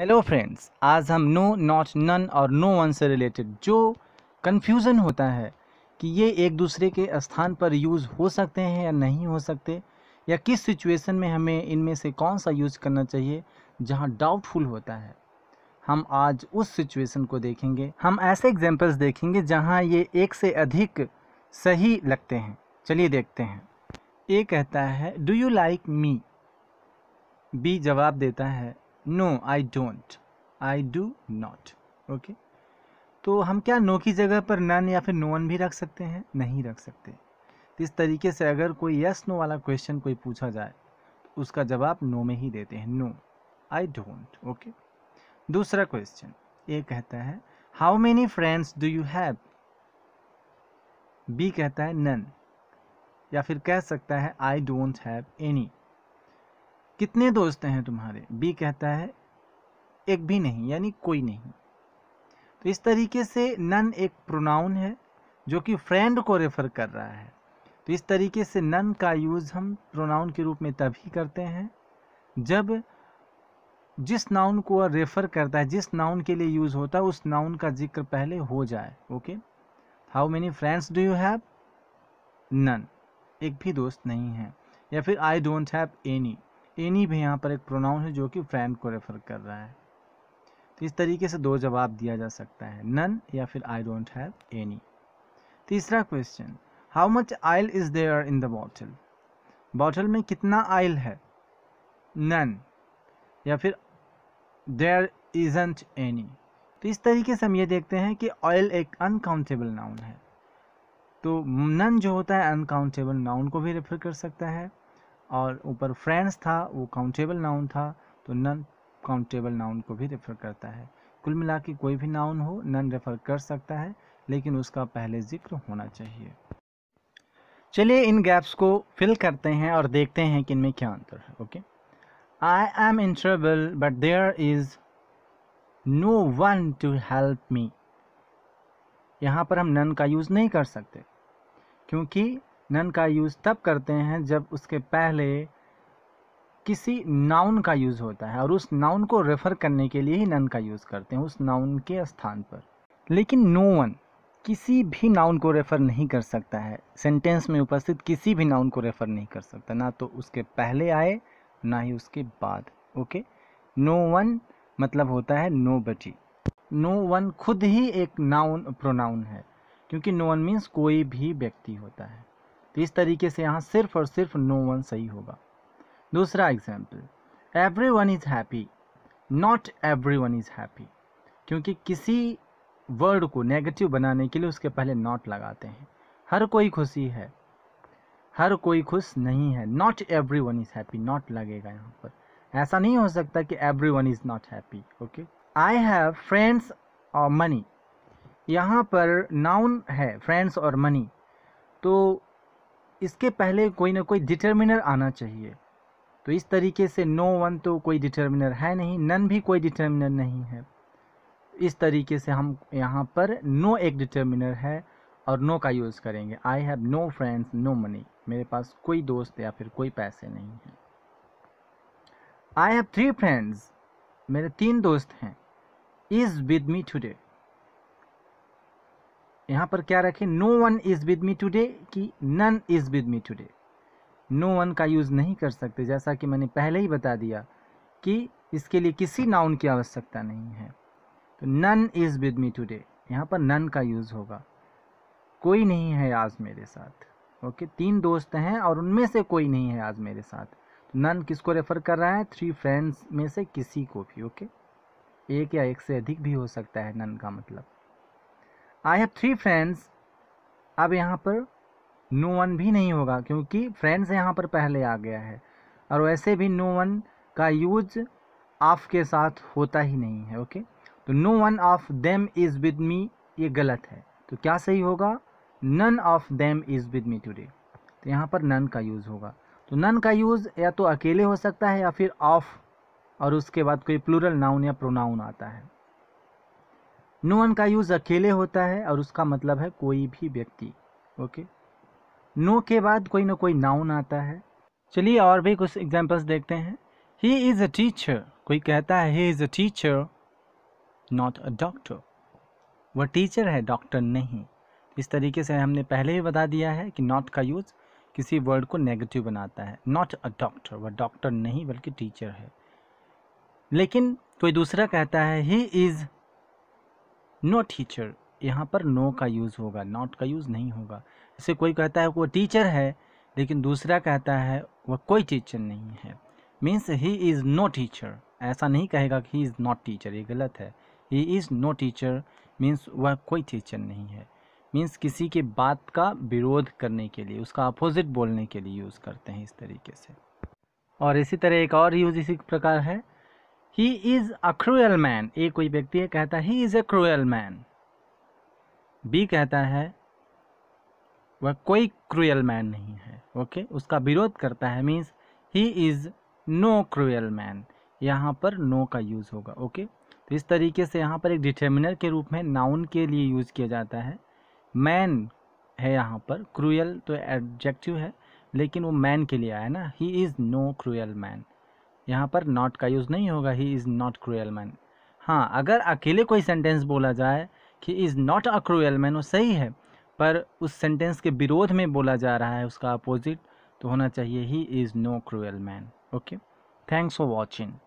hello friends आज हम no not none और नो वन से रिलेटेड जो कन्फ्यूज़न होता है कि ये एक दूसरे के स्थान पर यूज़ हो सकते हैं या नहीं हो सकते या किस सिचुएशन में हमें इनमें से कौन सा यूज़ करना चाहिए जहाँ डाउटफुल होता है हम आज उस सिचुएशन को देखेंगे हम ऐसे एग्जाम्पल्स देखेंगे जहाँ ये एक से अधिक सही लगते हैं चलिए देखते हैं ए कहता है do you like me B जवाब देता है no I don't I do not okay तो हम क्या नो की जगह पर नन या फिर नो वन भी रख सकते हैं नहीं रख सकते तो इस तरीके से अगर कोई यस नो वाला क्वेश्चन कोई पूछा जाए तो उसका जवाब नो में ही देते हैं नो आई डोंट ओके दूसरा क्वेश्चन ए कहता है how many friends do you have B कहता है नन या फिर कह सकता है आई डोंट हैव एनी कितने दोस्त हैं तुम्हारे बी कहता है एक भी नहीं यानी कोई नहीं तो इस तरीके से नन एक प्रोनाउन है जो कि फ्रेंड को रेफर कर रहा है तो इस तरीके से नन का यूज़ हम प्रोनाउन के रूप में तभी करते हैं जब जिस नाउन को रेफ़र करता है जिस नाउन के लिए यूज़ होता है उस नाउन का जिक्र पहले हो जाए okay how many friends do you have none एक भी दोस्त नहीं है या फिर I don't have any any भी यहाँ पर एक प्रोनाउन है जो कि फ्रेंड को रेफर कर रहा है तो इस तरीके से दो जवाब दिया जा सकता है नन या फिर आई डोंट हैव एनी तीसरा question how much oil is there in the bottle bottle में कितना आयल है नन या फिर देयर इजेंट एनी तो इस तरीके से हम ये देखते हैं कि ऑयल एक अनकाउंटेबल नाउन है तो नन जो होता है अनकाउंटेबल नाउन को भी रेफर कर सकता है और ऊपर फ्रेंड्स था वो काउंटेबल नाउन था तो नन काउंटेबल नाउन को भी रेफर करता है कुल मिला के कोई भी नाउन हो नन रेफर कर सकता है लेकिन उसका पहले जिक्र होना चाहिए चलिए इन गैप्स को फिल करते हैं और देखते हैं कि इनमें क्या अंतर है okay I am in trouble but there is no one to help me यहाँ पर हम नन का यूज़ नहीं कर सकते क्योंकि नन का यूज़ तब करते हैं जब उसके पहले किसी नाउन का यूज़ होता है और उस नाउन को रेफ़र करने के लिए ही नन का यूज़ करते हैं उस नाउन के स्थान पर लेकिन नो वन किसी भी नाउन को रेफ़र नहीं कर सकता है सेंटेंस में उपस्थित किसी भी नाउन को रेफ़र नहीं कर सकता ना तो उसके पहले आए ना ही उसके बाद ओके नो वन मतलब होता है नो बटी नो वन खुद ही एक नाउन प्रोनाउन है क्योंकि नो वन मीन्स कोई भी व्यक्ति होता है तो इस तरीके से यहाँ सिर्फ और सिर्फ नो वन सही होगा दूसरा example everyone is happy not everyone is happy क्योंकि किसी वर्ड को नेगेटिव बनाने के लिए उसके पहले नॉट लगाते हैं हर कोई खुशी है हर कोई खुश नहीं है not everyone is happy not लगेगा यहाँ पर ऐसा नहीं हो सकता कि everyone is not happy okay I have friends और मनी यहाँ पर नाउन है फ्रेंड्स और मनी तो इसके पहले कोई ना कोई डिटर्मिनर आना चाहिए तो इस तरीके से नो वन तो कोई डिटर्मिनर है नहीं नन भी कोई डिटर्मिनर नहीं है इस तरीके से हम यहाँ पर नो एक डिटर्मिनर है और नो का यूज़ करेंगे I have no friends no money मेरे पास कोई दोस्त या फिर कोई पैसे नहीं हैं आई हैव थ्री फ्रेंड्स मेरे तीन दोस्त हैं इज़ विद मी टूडे यहाँ पर क्या रखें no one is with me today कि none is with me today no one का यूज़ नहीं कर सकते जैसा कि मैंने पहले ही बता दिया कि इसके लिए किसी नाउन की आवश्यकता नहीं है तो none is with me today यहाँ पर नन का यूज़ होगा कोई नहीं है आज मेरे साथ ओके तीन दोस्त हैं और उनमें से कोई नहीं है आज मेरे साथ तो नन किसको रेफ़र कर रहा है थ्री फ्रेंड्स में से किसी को भी ओके एक या एक से अधिक भी हो सकता है नन का मतलब आई हैव थ्री फ्रेंड्स अब यहाँ पर नो वन भी नहीं होगा क्योंकि फ्रेंड्स यहाँ पर पहले आ गया है और वैसे भी नो वन का यूज ऑफ के साथ होता ही नहीं है ओके तो no one of them is with me ये गलत है तो क्या सही होगा none of them is with me today तो यहाँ पर नन का यूज़ होगा तो नन का यूज़ या तो अकेले हो सकता है या फिर ऑफ और उसके बाद कोई प्लूरल नाउन या प्रोनाउन आता है नो वन का यूज़ अकेले होता है और उसका मतलब है कोई भी व्यक्ति ओके नो के बाद कोई ना कोई नाउन आता है चलिए और भी कुछ एग्जाम्पल्स देखते हैं ही इज़ अ टीचर कोई कहता है he is a teacher not a doctor वह टीचर है डॉक्टर नहीं इस तरीके से हमने पहले ही बता दिया है कि नॉट का यूज़ किसी वर्ड को नेगेटिव बनाता है नॉट अ डॉक्टर वह डॉक्टर नहीं बल्कि टीचर है लेकिन कोई दूसरा कहता है ही इज़ नो टीचर यहाँ पर नो का यूज़ होगा नॉट का यूज़ नहीं होगा जैसे कोई कहता है वो टीचर है लेकिन दूसरा कहता है वह कोई टीचर नहीं है means he is no teacher ऐसा नहीं कहेगा कि ही इज़ नॉट टीचर ये गलत है he is no teacher means वह कोई टीचर नहीं है मीन्स किसी के बात का विरोध करने के लिए उसका अपोजिट बोलने के लिए यूज़ करते हैं इस तरीके से और इसी तरह एक और यूज़ इसी प्रकार है ही इज़ अ क्रूयल मैन ए कोई व्यक्ति है कहता है he is a cruel man B कहता है वह कोई क्रूयल मैन नहीं है ओके उसका विरोध करता है means he is no cruel man यहाँ पर नो का यूज़ होगा ओके तो इस तरीके से यहाँ पर एक डिटर्मिनर के रूप में नाउन के लिए यूज़ किया जाता है मैन है यहाँ पर क्रूयल तो एडजेक्टिव है लेकिन वो मैन के लिए आया ना he is no cruel man यहाँ पर नॉट का यूज़ नहीं होगा he is not cruel man हाँ अगर अकेले कोई सेंटेंस बोला जाए कि is not a cruel man वो सही है पर उस सेंटेंस के विरोध में बोला जा रहा है उसका अपोजिट तो होना चाहिए he is no cruel man okay thanks for watching